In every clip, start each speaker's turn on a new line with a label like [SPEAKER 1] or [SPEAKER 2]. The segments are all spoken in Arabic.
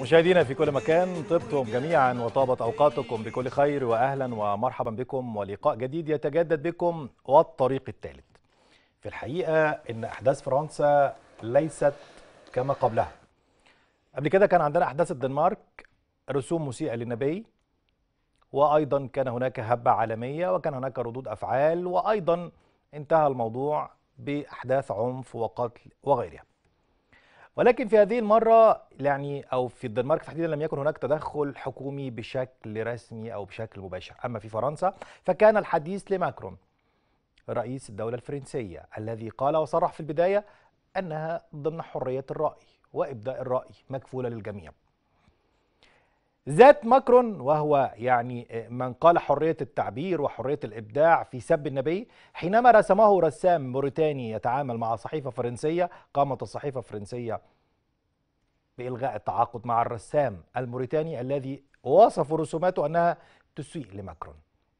[SPEAKER 1] مشاهدينا في كل مكان طبتم جميعا وطابت اوقاتكم بكل خير واهلا ومرحبا بكم ولقاء جديد يتجدد بكم والطريق الثالث. في الحقيقه ان احداث فرنسا ليست كما قبلها. قبل كده كان عندنا احداث الدنمارك رسوم مسيئه للنبي وايضا كان هناك هبه عالميه وكان هناك ردود افعال وايضا انتهى الموضوع باحداث عنف وقتل وغيرها. ولكن في هذه المرة يعني أو في الدنمارك تحديدا لم يكن هناك تدخل حكومي بشكل رسمي أو بشكل مباشر أما في فرنسا فكان الحديث لماكرون رئيس الدولة الفرنسية الذي قال وصرح في البداية أنها ضمن حرية الرأي وإبداء الرأي مكفولة للجميع ذات ماكرون وهو يعني من قال حرية التعبير وحرية الإبداع في سب النبي حينما رسمه رسام موريتاني يتعامل مع صحيفة فرنسية قامت الصحيفة الفرنسية بإلغاء التعاقد مع الرسام الموريتاني الذي وصف رسوماته أنها تسيء لماكرون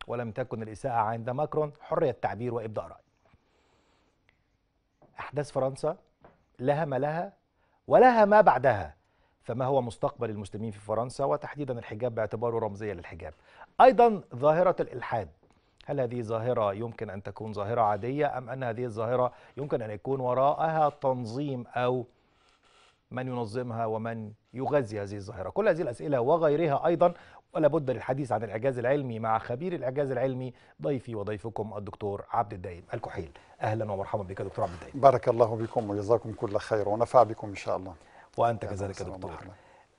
[SPEAKER 1] ولم تكن الإساءة عند ماكرون حرية تعبير وإبداء رأي أحداث فرنسا لها ما لها ولها ما بعدها فما هو مستقبل المسلمين في فرنسا وتحديدا الحجاب باعتباره رمزية للحجاب أيضا ظاهرة الإلحاد هل هذه ظاهرة يمكن أن تكون ظاهرة عادية أم أن هذه الظاهرة يمكن أن يكون وراءها تنظيم أو من ينظمها ومن يغذي هذه الظاهرة كل هذه الأسئلة وغيرها أيضا ولا بد للحديث عن الإعجاز العلمي مع خبير الإعجاز العلمي ضيفي وضيفكم الدكتور عبد الدايم الكحيل أهلا ومرحبا بك دكتور عبد الدايم بارك الله بكم وجزاكم كل خير ونفع بكم إن شاء الله وانت كذلك يا دكتور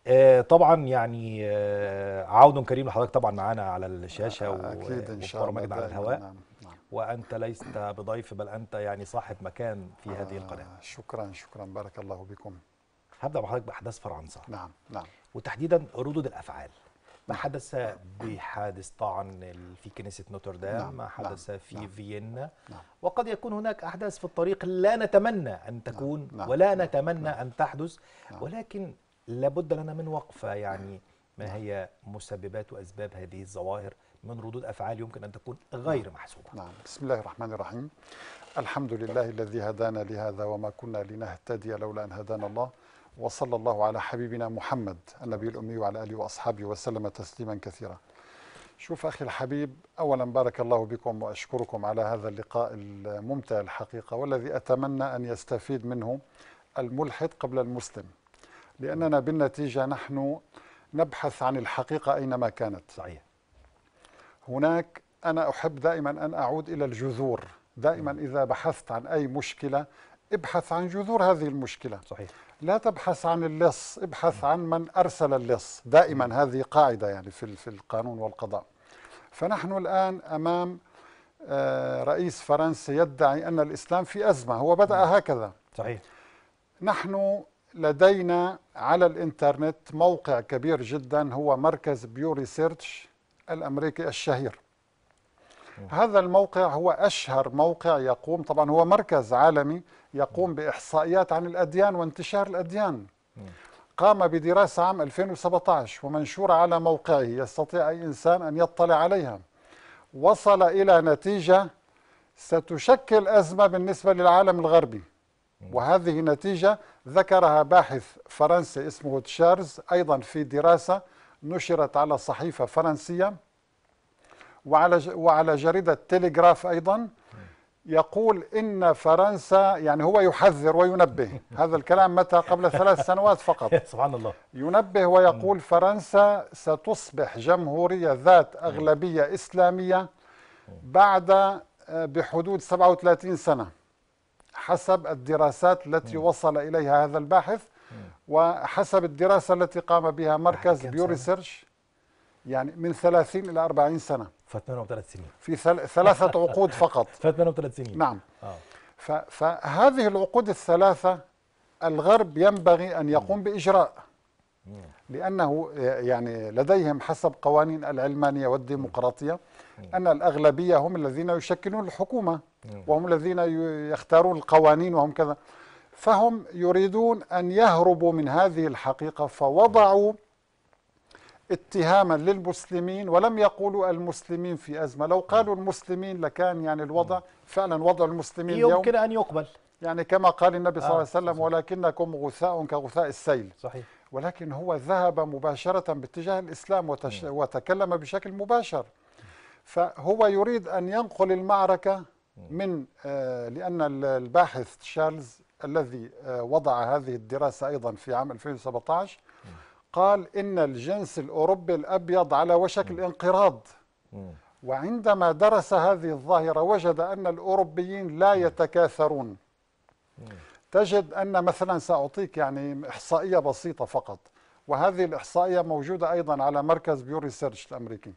[SPEAKER 1] آه، طبعا يعني آه، عود كريم لحضرتك طبعا معانا على الشاشه اكيد ان شاء الله على الهواء نعم. نعم. وانت لست بضيف بل انت يعني صاحب مكان في هذه آه، القناه شكرا شكرا بارك الله بكم هبدا مع حضرتك باحداث فرنسا نعم نعم وتحديدا ردود الافعال ما حدث بحادث طعن في كنيسة نوتردام نعم. ما حدث نعم. في نعم. فيينا نعم. وقد يكون هناك أحداث في الطريق لا نتمنى أن نعم، تكون نعم،, نعم. ولا نعم. نتمنى نعم. أن تحدث نعم. ولكن لابد لنا من وقفة يعني نعم، ما نعم. هي مسببات وأسباب هذه الظواهر من ردود أفعال يمكن أن تكون غير محسوبة نعم
[SPEAKER 2] بسم الله الرحمن الرحيم الحمد لله الذي هدانا لهذا وما كنا لنهتدي لولا أن هدانا الله وصلى الله على حبيبنا محمد النبي الأمي وعلى آله وأصحابه وسلم تسليما كثيرا شوف أخي الحبيب أولا بارك الله بكم وأشكركم على هذا اللقاء الممتع الحقيقة والذي أتمنى أن يستفيد منه الملحد قبل المسلم لأننا بالنتيجة نحن نبحث عن الحقيقة أينما كانت صحيح هناك أنا أحب دائما أن أعود إلى الجذور دائما إذا بحثت عن أي مشكلة ابحث عن جذور هذه المشكلة صحيح لا تبحث عن اللص ابحث عن من أرسل اللص دائما هذه قاعدة يعني في, في القانون والقضاء فنحن الآن أمام آه، رئيس فرنسي يدعي أن الإسلام في أزمة هو بدأ هكذا صحيح نحن لدينا على الإنترنت موقع كبير جدا هو مركز بيو ريسيرتش الأمريكي الشهير هذا الموقع هو أشهر موقع يقوم طبعا هو مركز عالمي يقوم بإحصائيات عن الأديان وانتشار الأديان قام بدراسة عام 2017 ومنشورة على موقعه يستطيع أي إنسان أن يطلع عليها وصل إلى نتيجة ستشكل أزمة بالنسبة للعالم الغربي وهذه نتيجة ذكرها باحث فرنسي اسمه تشارز أيضا في دراسة نشرت على صحيفة فرنسية وعلى وعلى جريدة تيليغراف أيضا يقول إن فرنسا يعني هو يحذر وينبه هذا الكلام متى قبل ثلاث سنوات فقط سبحان الله ينبه ويقول فرنسا ستصبح جمهورية ذات أغلبية إسلامية بعد آه، بحدود 37 سنة حسب الدراسات التي وصل إليها هذا الباحث وحسب الدراسة التي قام بها مركز بيوريسيرش يعني من 30 إلى 40 سنة
[SPEAKER 1] ف 83 سنين
[SPEAKER 2] في ثلاثة عقود فقط ف 38 سنين نعم آه. فهذه العقود الثلاثة الغرب ينبغي أن يقوم بإجراء لأنه آه، يعني لديهم حسب قوانين العلمانية والديمقراطية أن الأغلبية هم الذين يشكلون الحكومة وهم الذين يختارون القوانين وهم كذا فهم يريدون أن يهربوا من هذه الحقيقة فوضعوا اتهاما للمسلمين ولم يقولوا المسلمين في أزمة لو قالوا المسلمين لكان يعني الوضع فعلا وضع المسلمين يمكن اليوم أن يقبل يعني كما قال النبي صلى الله عليه آه، وسلم ولكنكم غثاء كغثاء السيل صحيح ولكن هو ذهب مباشرة باتجاه الإسلام وتش... وتكلم بشكل مباشر فهو يريد أن ينقل المعركة من آه، لأن الباحث تشارلز الذي آه، وضع هذه الدراسة أيضا في عام 2017 قال إن الجنس الأوروبي الأبيض على وشك الانقراض وعندما درس هذه الظاهرة وجد أن الأوروبيين لا يتكاثرون تجد أن مثلا سأعطيك يعني إحصائية بسيطة فقط وهذه الإحصائية موجودة أيضا على مركز بيو ريسيرش الأمريكي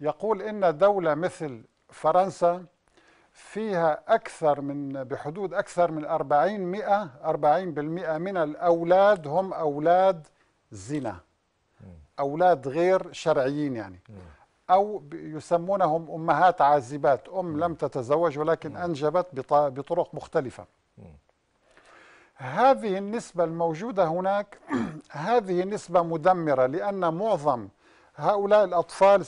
[SPEAKER 2] يقول إن دولة مثل فرنسا فيها أكثر من بحدود أكثر من 40 40% من الأولاد هم أولاد زنا أولاد غير شرعيين يعني أو يسمونهم أمهات عازبات أم لم تتزوج ولكن أنجبت بطرق مختلفة هذه النسبة الموجودة هناك هذه نسبة مدمرة لأن معظم هؤلاء الأطفال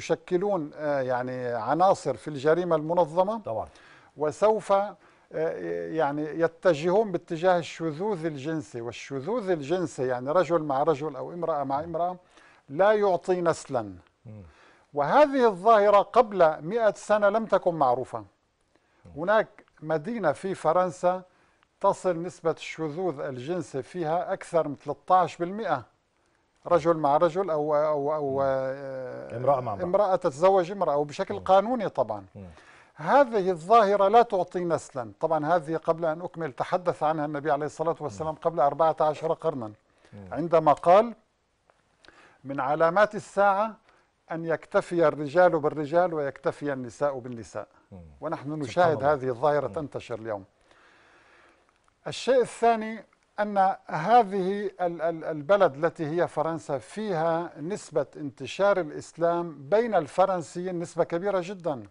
[SPEAKER 2] سيشكلون آه، يعني عناصر في الجريمة المنظمة طبعا وسوف يعني يتجهون باتجاه الشذوذ الجنسي والشذوذ الجنسي يعني رجل مع رجل أو امرأة مع امرأة لا يعطي نسلا وهذه الظاهرة قبل مئة سنة لم تكن معروفة هناك مدينة في فرنسا تصل نسبة الشذوذ الجنسي فيها أكثر من 13% رجل مع رجل أو, أو, أو امرأة مع امرأة تتزوج امرأة وبشكل قانوني طبعا هذه الظاهرة لا تعطي نسلا طبعا هذه قبل أن أكمل تحدث عنها النبي عليه الصلاة والسلام قبل 14 قرنا عندما قال من علامات الساعة أن يكتفي الرجال بالرجال ويكتفي النساء بالنساء ونحن نشاهد هذه الظاهرة تنتشر اليوم الشيء الثاني أن هذه البلد التي هي فرنسا فيها نسبة انتشار الإسلام بين الفرنسيين نسبة كبيرة جدا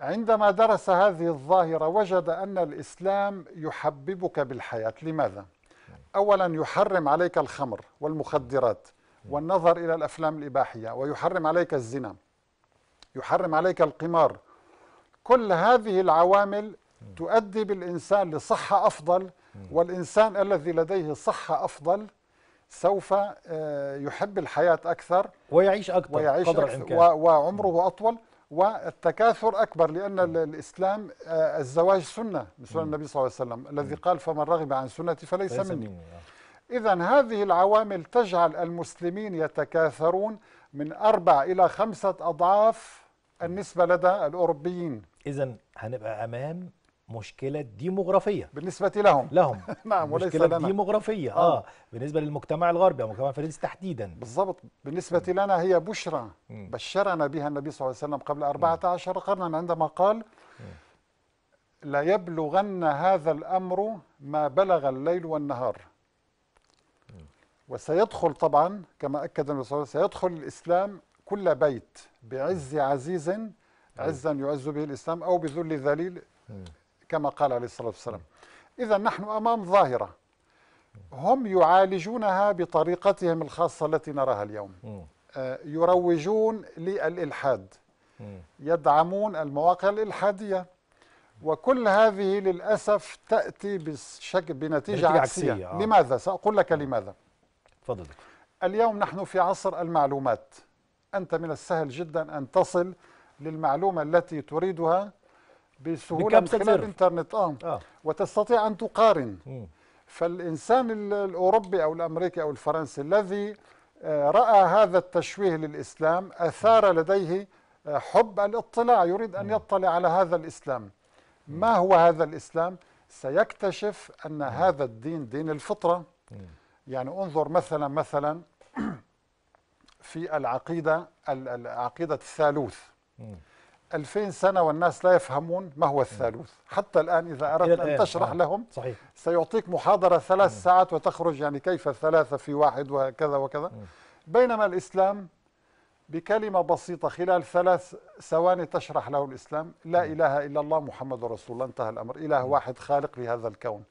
[SPEAKER 2] عندما درس هذه الظاهرة وجد أن الإسلام يحببك بالحياة لماذا؟ أولا يحرم عليك الخمر والمخدرات والنظر إلى الأفلام الإباحية ويحرم عليك الزنا يحرم عليك القمار كل هذه العوامل تؤدي بالإنسان لصحة أفضل والإنسان الذي لديه صحة أفضل سوف آه، يحب الحياة أكثر ويعيش أكثر ويعيش قدر أكثر وعمره أطول والتكاثر أكبر لأن الإسلام آه، الزواج سنة بسنة النبي صلى الله عليه وسلم الذي قال فمن رغب عن سنتي فليس, فليس مني, مني. آه. إذا هذه العوامل تجعل المسلمين يتكاثرون من أربع إلى خمسة
[SPEAKER 1] أضعاف النسبة لدى الأوروبيين إذا هنبقى أمام مشكلة ديموغرافية بالنسبة لهم لهم نعم وليس مشكلة لنا. ديموغرافية آه. آه. بالنسبة للمجتمع الغربي أو المجتمع الفرنسي تحديدا بالضبط بالنسبة م. لنا هي بشرى بشرنا
[SPEAKER 2] بها النبي صلى الله عليه وسلم قبل 14 قرنا عندما قال لا يبلغن هذا الأمر ما بلغ الليل والنهار وسيدخل طبعا كما أكد النبي صلى الله عليه وسلم سيدخل الإسلام كل بيت بعز عزيز عزا يعز به الإسلام أو بذل ذليل كما قال عليه الصلاة والسلام إذا نحن أمام ظاهرة هم يعالجونها بطريقتهم الخاصة التي نراها اليوم آه، يروجون للإلحاد يدعمون المواقع الإلحادية وكل هذه للأسف تأتي بشكل بنتيجة عكسية, عكسية. آه. لماذا؟ سأقول لك لماذا تفضل اليوم نحن في عصر المعلومات أنت من السهل جدا أن تصل للمعلومة التي تريدها بسهوله من خلال الانترنت آه. اه وتستطيع ان تقارن م. فالانسان الاوروبي او الامريكي او الفرنسي الذي آه، راى هذا التشويه للاسلام اثار لديه آه، حب الاطلاع يريد ان يطلع على هذا الاسلام ما هو هذا الاسلام سيكتشف ان هذا الدين دين الفطره يعني انظر مثلا مثلا في العقيده العقيده الثالوث 2000 سنة والناس لا يفهمون ما هو الثالوث حتى الآن إذا أردت أن تشرح آه، لهم صحيح. سيعطيك محاضرة ثلاث ساعات وتخرج يعني كيف الثلاثة في واحد وكذا وكذا بينما الإسلام بكلمة بسيطة خلال ثلاث ثواني تشرح له الإسلام لا إله إلا الله محمد رسول الله انتهى الأمر إله واحد خالق لهذا الكون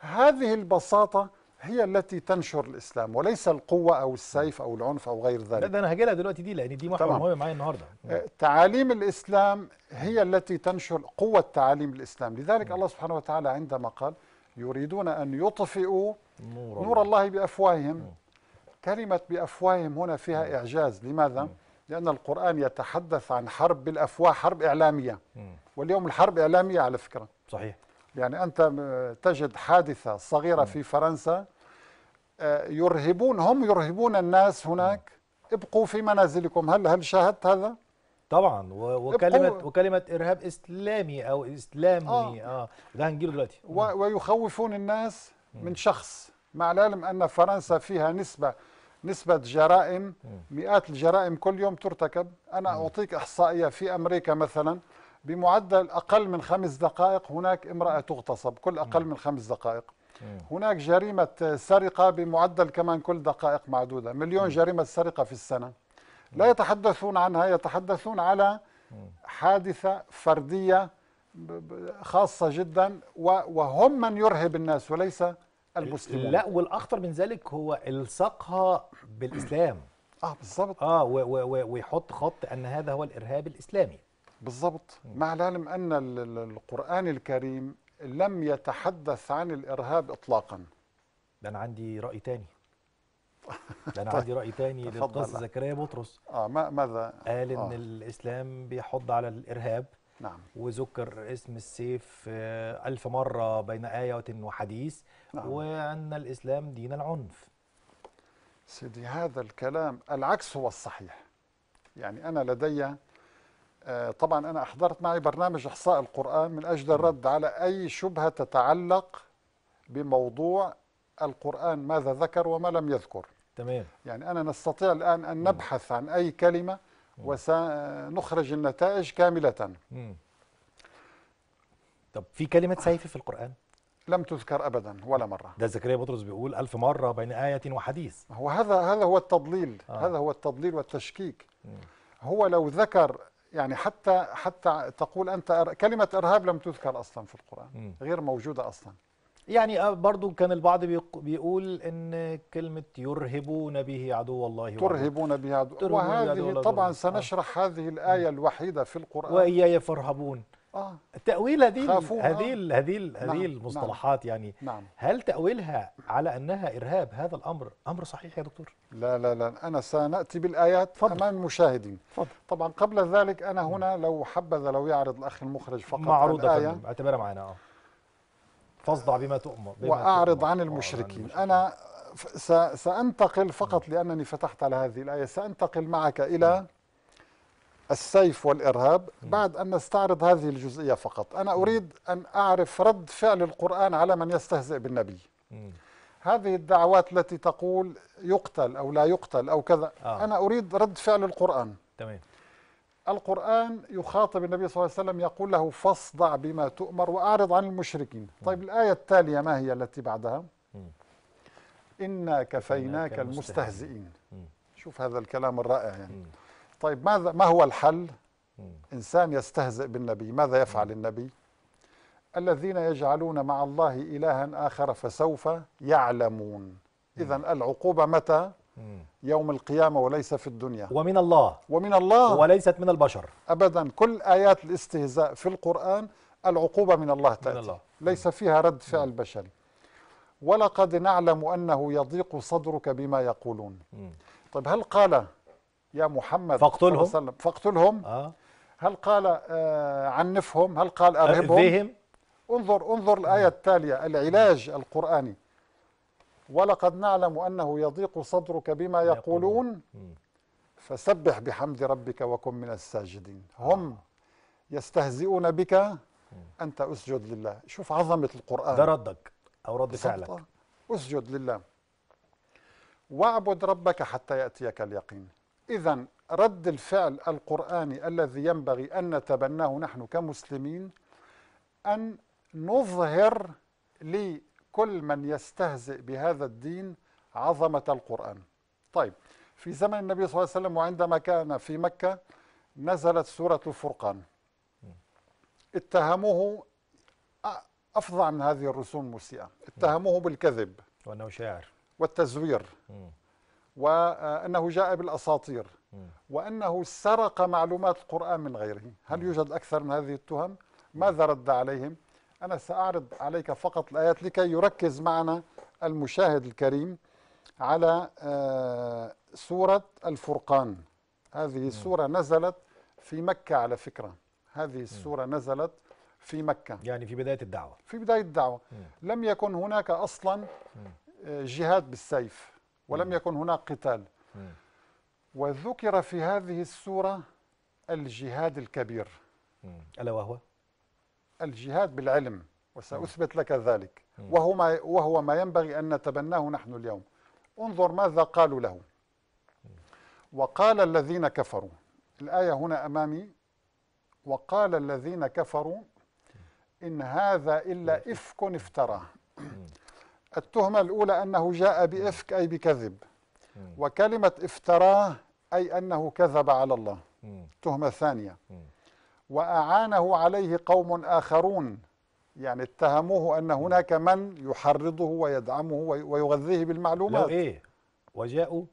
[SPEAKER 2] هذه البساطة هي التي تنشر الاسلام وليس القوه او السيف او العنف او غير ذلك
[SPEAKER 1] ده انا لها دلوقتي دي لان دي محور مهم معايا النهارده
[SPEAKER 2] آه، تعاليم الاسلام هي التي تنشر قوه تعاليم الاسلام لذلك م. الله سبحانه وتعالى عندما قال يريدون ان يطفئوا نور, نور الله بافواههم م. كلمه بافواههم هنا فيها م. اعجاز لماذا لان القران يتحدث عن حرب بالافواه حرب اعلاميه واليوم الحرب اعلاميه على فكره صحيح يعني أنت تجد حادثة صغيرة في فرنسا آه، يرهبون هم يرهبون الناس هناك ابقوا في منازلكم هل هل شاهدت هذا؟
[SPEAKER 1] طبعا وكلمه وكلمه ارهاب اسلامي او اسلامي اه, آه. ده هنجيله دلوقتي ويخوفون الناس من شخص مع العلم ان فرنسا
[SPEAKER 2] فيها نسبه نسبه جرائم مئات الجرائم كل يوم ترتكب انا اعطيك احصائيه في امريكا مثلا بمعدل أقل من خمس دقائق هناك امرأة تغتصب كل أقل من خمس دقائق إيه. هناك جريمة سرقة بمعدل كمان كل دقائق معدودة مليون جريمة سرقة في السنة لا يتحدثون عنها يتحدثون على حادثة فردية خاصة جدا
[SPEAKER 1] وهم من يرهب الناس وليس المسلمون لا والأخطر من ذلك هو إلصاقها بالإسلام اه بالظبط اه ويحط خط أن هذا هو الإرهاب الإسلامي بالضبط مع العلم أن القرآن الكريم
[SPEAKER 2] لم يتحدث عن الإرهاب إطلاقا ده أنا عندي رأي تاني
[SPEAKER 1] ده أنا طيب. عندي رأي تاني للقاصد زكريا بطرس آه ما ماذا قال آه. إن الإسلام بيحض على الإرهاب نعم وذكر اسم السيف آه، ألف مرة بين آية وحديث نعم. وأن الإسلام دين العنف سيدي هذا الكلام العكس هو الصحيح يعني أنا لدي
[SPEAKER 2] آه، طبعا أنا أحضرت معي برنامج إحصاء القرآن من أجل الرد على أي شبهة تتعلق بموضوع القرآن ماذا ذكر وما لم يذكر تمام يعني أنا نستطيع الآن أن نبحث عن أي كلمة وسنخرج النتائج كاملة طب في كلمة سيف في القرآن؟ لم تذكر ابدا ولا مره ده زكريا بطرس بيقول ألف مره بين ايه وحديث هو هذا هذا هو التضليل آه. هذا هو التضليل والتشكيك م. هو لو ذكر يعني حتى حتى تقول أنت كلمة إرهاب لم تذكر أصلا في القرآن غير موجودة أصلا
[SPEAKER 1] يعني آه، برضو كان البعض بيقول ان كلمة يرهبون به عدو الله ترهبون
[SPEAKER 2] به عدو وهذه عدو الله طبعا
[SPEAKER 1] سنشرح آه. هذه الآية الوحيدة في القرآن وإياي فارهبون آه. تأويل هذه هذه هذه نعم. نعم. المصطلحات يعني نعم. هل تأويلها على أنها إرهاب هذا الأمر أمر صحيح يا دكتور؟
[SPEAKER 2] لا لا لا أنا سنأتي بالآيات فضل. أمام المشاهدين فضل. طبعا قبل ذلك أنا هنا لو حبذا لو يعرض الأخ المخرج فقط معروضة الآية اعتبرها
[SPEAKER 1] معنا آه. فاصدع
[SPEAKER 2] بما تؤمر بما وأعرض تؤمر. عن المشركين أنا سأنتقل فقط لأنني فتحت على هذه الآية سأنتقل معك إلى السيف والإرهاب بعد أن نستعرض هذه الجزئية فقط أنا أريد أن أعرف رد فعل القرآن على من يستهزئ بالنبي هذه الدعوات التي تقول يقتل أو لا يقتل أو كذا آه. أنا أريد رد فعل القرآن تمام القرآن يخاطب النبي صلى الله عليه وسلم يقول له فاصدع بما تؤمر وأعرض عن المشركين طيب الآية التالية ما هي التي بعدها إنا كفيناك المستهزئين شوف هذا الكلام الرائع يعني طيب ماذا ما هو الحل إنسان يستهزئ بالنبي ماذا يفعل النبي الذين يجعلون مع الله إلها آخر فسوف يعلمون إذا العقوبة متى يوم القيامة وليس في الدنيا ومن الله ومن الله وليست من البشر أبدا كل آيات الاستهزاء في القرآن العقوبة من الله تأتي من الله. ليس فيها رد فعل بشري ولقد نعلم أنه يضيق صدرك بما يقولون طيب هل قال يا محمد فاقتلهم صلى الله عليه وسلم فاقتلهم آه. هل قال آه عنفهم هل قال أرهبهم أذيهم انظر انظر الآية التالية العلاج القرآني ولقد نعلم أنه يضيق صدرك بما يقولون فسبح بحمد ربك وكن من الساجدين هم آه. يستهزئون بك أنت أسجد لله شوف عظمة القرآن ده ردك أو رد فعلك أسجد لله واعبد ربك حتى يأتيك اليقين إذا رد الفعل القرآني الذي ينبغي أن نتبناه نحن كمسلمين أن نظهر لكل من يستهزئ بهذا الدين عظمة القرآن طيب في زمن النبي صلى الله عليه وسلم وعندما كان في مكة نزلت سورة الفرقان اتهموه أفظع من هذه الرسوم المسيئة اتهموه بالكذب وأنه شاعر والتزوير وأنه جاء بالأساطير وأنه سرق معلومات القرآن من غيره هل يوجد أكثر من هذه التهم؟ ماذا رد عليهم؟ أنا سأعرض عليك فقط الآيات لكي يركز معنا المشاهد الكريم على آه، سورة الفرقان هذه السورة نزلت في مكة على فكرة هذه السورة نزلت في مكة يعني في بداية الدعوة في بداية الدعوة لم يكن هناك أصلا آه، جهاد بالسيف ولم نعم. يكن هناك قتال نعم. وذكر في هذه السورة الجهاد الكبير نعم. ألا وهو؟ الجهاد بالعلم وسأثبت لك ذلك وهو ما, وهو ما ينبغي أن نتبناه نحن اليوم انظر ماذا قالوا له وقال الذين كفروا الآية هنا أمامي وقال الذين كفروا إن هذا إلا إفك افتراه التهمة الأولى أنه جاء بإفك أي بكذب وكلمة افتراه أي أنه كذب على الله التهمة الثانية وأعانه عليه قوم آخرون يعني اتهموه أن هناك من يحرضه ويدعمه ويغذيه بالمعلومات لو إيه وجاءوا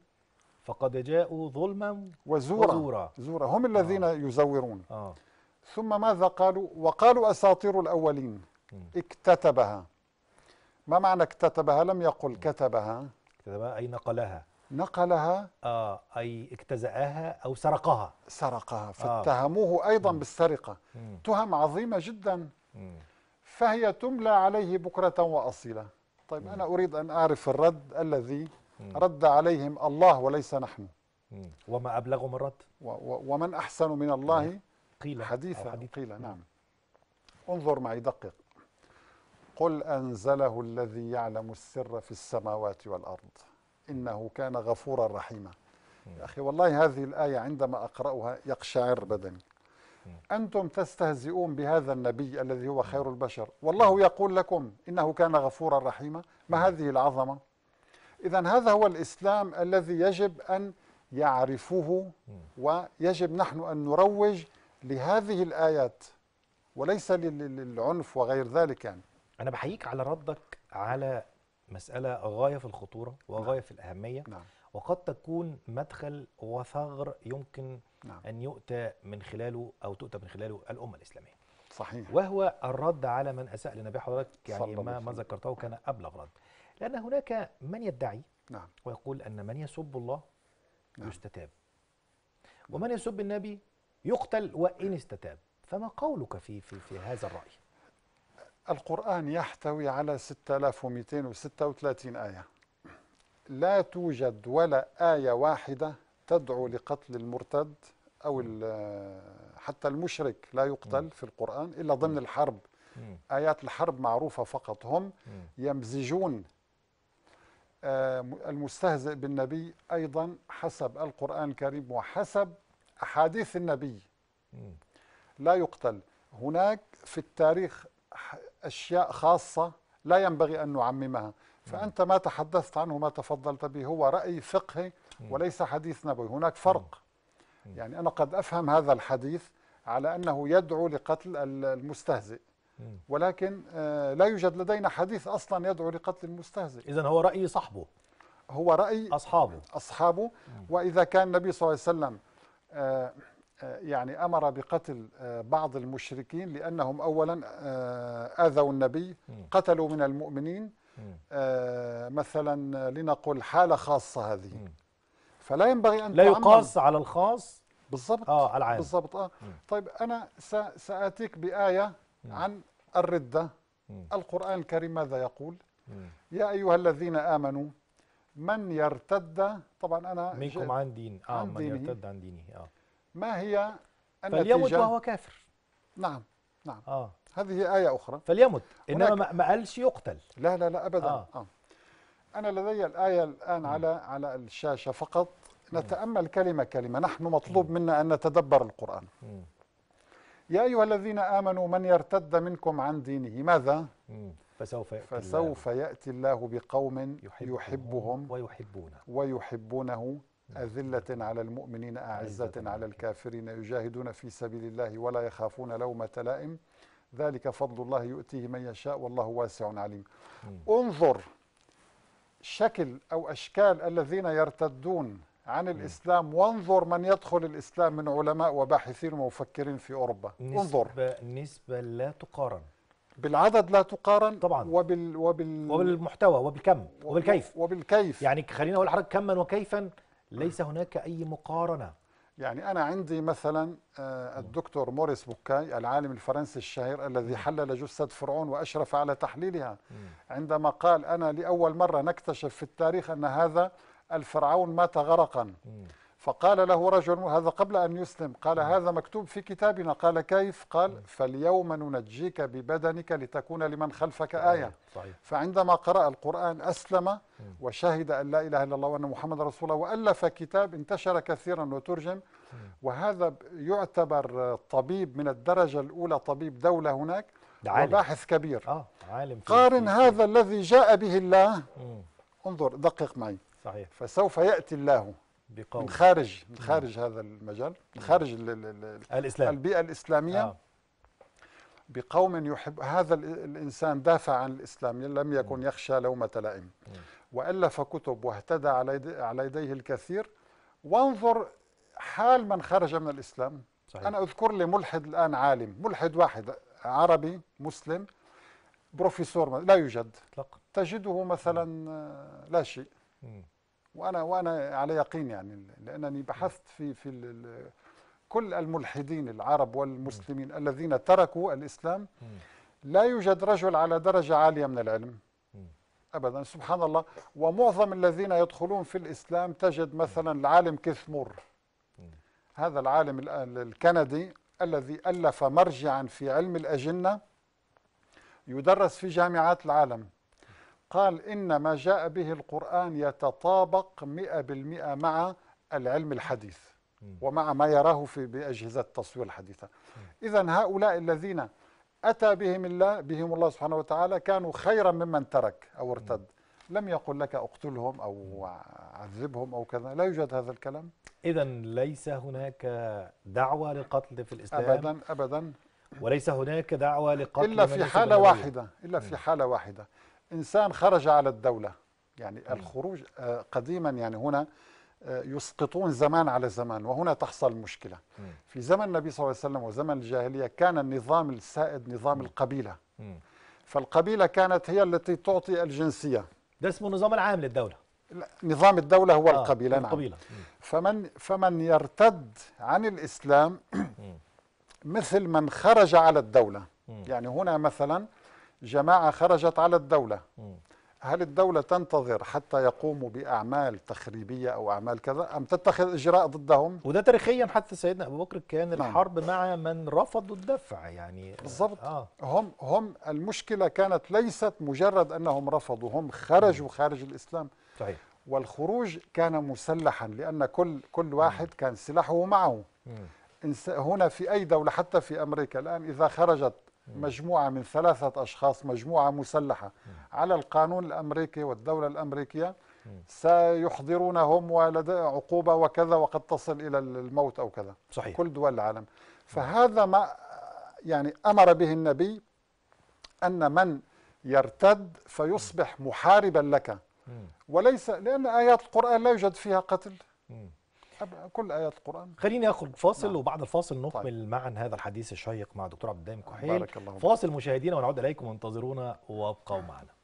[SPEAKER 2] فقد جاءوا ظلما وزورا, وزورا. زورا هم الذين آه. يزورون آه. ثم ماذا قالوا وقالوا أساطير الأولين اكتتبها ما معنى اكتتبها لم يقل كتبها كتبها أي نقلها نقلها
[SPEAKER 1] آه أي اكتزأها أو سرقها سرقها آه.
[SPEAKER 2] فاتهموه آه. أيضا بالسرقة مم. تهم عظيمة جدا مم. فهي تملى عليه بكرة وأصيلة طيب مم. أنا أريد أن أعرف الرد الذي مم. رد عليهم الله وليس نحن مم. وما أبلغ من رد ومن أحسن من الله قيل حديثا قيل نعم انظر معي دقق قل أنزله الذي يعلم السر في السماوات والأرض إنه كان غفورا رحيما يا أخي والله هذه الآية عندما أقرأها يقشعر بدني أنتم تستهزئون بهذا النبي الذي هو خير البشر والله يقول لكم إنه كان غفورا رحيما ما هذه العظمة إذا هذا هو الإسلام الذي يجب أن يعرفوه ويجب نحن أن نروج لهذه الآيات وليس للعنف وغير ذلك يعني
[SPEAKER 1] انا بحييك على ردك على مساله غايه في الخطوره وغايه نعم. في الاهميه نعم. وقد تكون مدخل وثغر يمكن نعم. ان يؤتى من خلاله او تؤتى من خلاله الامه الاسلاميه صحيح وهو الرد على من اساء للنبي حضرتك يعني ما ما ذكرته كان ابلغ رد لان هناك من يدعي نعم. ويقول ان من يسب الله نعم. يستتاب ومن يسب النبي يقتل وان استتاب فما قولك في في في هذا الراي القرآن
[SPEAKER 2] يحتوي على 6236 آية لا توجد ولا آية واحدة تدعو لقتل المرتد أو حتى المشرك لا يقتل في القرآن إلا ضمن الحرب آيات الحرب معروفة فقط هم يمزجون آه، المستهزئ بالنبي أيضا حسب القرآن الكريم وحسب أحاديث النبي لا يقتل هناك في التاريخ أشياء خاصة لا ينبغي أن نعممها فأنت ما تحدثت عنه ما تفضلت به هو رأي فقهي وليس حديث نبوي هناك فرق يعني أنا قد أفهم هذا الحديث على أنه يدعو لقتل المستهزئ ولكن آه، لا يوجد لدينا حديث أصلا يدعو لقتل المستهزئ إذا هو رأي صحبه هو رأي أصحابه أصحابه وإذا كان النبي صلى الله عليه وسلم آه، يعني أمر بقتل آه، بعض المشركين لأنهم أولا آه، أذوا النبي قتلوا من المؤمنين آه، مثلا لنقل حالة خاصة هذه فلا ينبغي أن لا يقاس على الخاص بالضبط آه على العام بالضبط آه طيب أنا سآتيك بآية عن الردة القرآن الكريم ماذا يقول يا أيها الذين آمنوا من يرتد طبعا أنا منكم عن
[SPEAKER 1] دين آه عن من يرتد عن دينه آه
[SPEAKER 2] ما هي النتيجة؟ فليمت وهو كافر نعم
[SPEAKER 1] نعم آه. هذه آية أخرى فليمت إنما ما قالش يقتل لا لا لا أبدا آه. آه.
[SPEAKER 2] أنا لدي الآية الآن على على الشاشة فقط نتأمل كلمة كلمة نحن مطلوب منا أن نتدبر القرآن يا أيها الذين آمنوا من يرتد منكم عن دينه ماذا؟
[SPEAKER 1] فسوف يأتي فسوف
[SPEAKER 2] الله. يأتي الله بقوم يحبهم, يحبهم ويحبونه ويحبونه أذلة على المؤمنين أعزة على الكافرين يجاهدون في سبيل الله ولا يخافون لومة لائم ذلك فضل الله يؤتيه من يشاء والله واسع عليم انظر شكل أو أشكال الذين يرتدون عن الإسلام وانظر من يدخل الإسلام من علماء وباحثين
[SPEAKER 1] ومفكرين في أوروبا نسبة انظر نسبة لا تقارن بالعدد لا تقارن طبعا وبال وبال وبالمحتوى وبالكم وبالكيف وبالكيف يعني خليني اقول لحضرتك كما وكيفا ليس هناك أي مقارنة يعني أنا عندي مثلا
[SPEAKER 2] آه، الدكتور موريس بوكاي العالم الفرنسي الشهير الذي حلل جثة فرعون وأشرف على تحليلها عندما قال أنا لأول مرة نكتشف في التاريخ أن هذا الفرعون مات غرقا فقال له رجل هذا قبل أن يسلم قال هذا مكتوب في كتابنا قال كيف قال فاليوم ننجيك ببدنك لتكون لمن خلفك آية صحيح. فعندما قرأ القرآن أسلم وشهد أن لا إله إلا الله وأن محمد رسول الله وألف كتاب انتشر كثيرا وترجم وهذا يعتبر طبيب من الدرجة الأولى طبيب دولة هناك وباحث كبير آه
[SPEAKER 1] عالم قارن
[SPEAKER 2] هذا الذي جاء به الله انظر دقق معي صحيح. فسوف يأتي الله بقوم من خارج من نعم. خارج هذا المجال من خارج الإسلام. البيئة الإسلامية آه. بقوم يحب هذا الإنسان دافع عن الإسلام لم يكن يخشى لومة لائم وألف كتب واهتدى على يديه الكثير وانظر حال من خرج من الإسلام صحيح. أنا أذكر لي ملحد الآن عالم ملحد واحد عربي مسلم بروفيسور لا يوجد تجده مثلا آه، لا شيء وانا وانا على يقين يعني لانني بحثت في في كل الملحدين العرب والمسلمين م. الذين تركوا الاسلام م. لا يوجد رجل على درجه عاليه من العلم م. ابدا سبحان الله ومعظم الذين يدخلون في الاسلام تجد مثلا العالم كيث مور هذا العالم الكندي الذي الف مرجعا في علم الاجنه يدرس في جامعات العالم قال إن ما جاء به القرآن يتطابق مئة بالمئة مع العلم الحديث ومع ما يراه في بأجهزة التصوير الحديثة إذا هؤلاء الذين أتى بهم الله بهم الله سبحانه وتعالى كانوا خيرا ممن ترك أو ارتد لم يقل لك اقتلهم أو عذبهم أو كذا لا يوجد هذا الكلام
[SPEAKER 1] إذا ليس هناك دعوة لقتل في الإسلام أبدا
[SPEAKER 2] أبدا وليس
[SPEAKER 1] هناك دعوة لقتل إلا في حالة واحدة
[SPEAKER 2] إلا في حالة واحدة إنسان خرج على الدولة يعني الخروج آه، قديما يعني هنا آه، يسقطون زمان على زمان وهنا تحصل مشكلة في زمن النبي صلى الله عليه وسلم وزمن الجاهلية كان النظام السائد نظام القبيلة فالقبيلة كانت هي التي تعطي الجنسية ده اسمه النظام العام للدولة نظام الدولة هو آه القبيلة نعم القبيلة. فمن, فمن يرتد عن الإسلام مثل من خرج على الدولة يعني هنا مثلا جماعة خرجت على الدولة هل الدولة تنتظر حتى يقوموا بأعمال تخريبية أو أعمال كذا أم تتخذ إجراء ضدهم وده تاريخيا حتى سيدنا أبو بكر كان نعم. الحرب مع من رفضوا الدفع يعني بالضبط آه. هم هم المشكلة كانت ليست مجرد أنهم رفضوا هم خرجوا خارج الإسلام صحيح والخروج كان مسلحا لأن كل كل واحد كان سلاحه معه هنا في أي دولة حتى في أمريكا الآن إذا خرجت مجموعة من ثلاثة أشخاص مجموعة مسلحة على القانون الأمريكي والدولة الأمريكية سيحضرونهم ولدى عقوبة وكذا وقد تصل إلى الموت أو كذا صحيح. كل دول العالم فهذا ما يعني أمر به النبي أن من يرتد فيصبح محاربا لك وليس لأن آيات القرآن لا
[SPEAKER 1] يوجد فيها قتل
[SPEAKER 2] كل ايات القران
[SPEAKER 1] خليني اخرج فاصل نعم. وبعد الفاصل طيب. نكمل طيب. معا هذا الحديث الشيق مع الدكتور عبد الدائم كحيل بارك الله فاصل مشاهدينا ونعود اليكم انتظرونا وابقوا معنا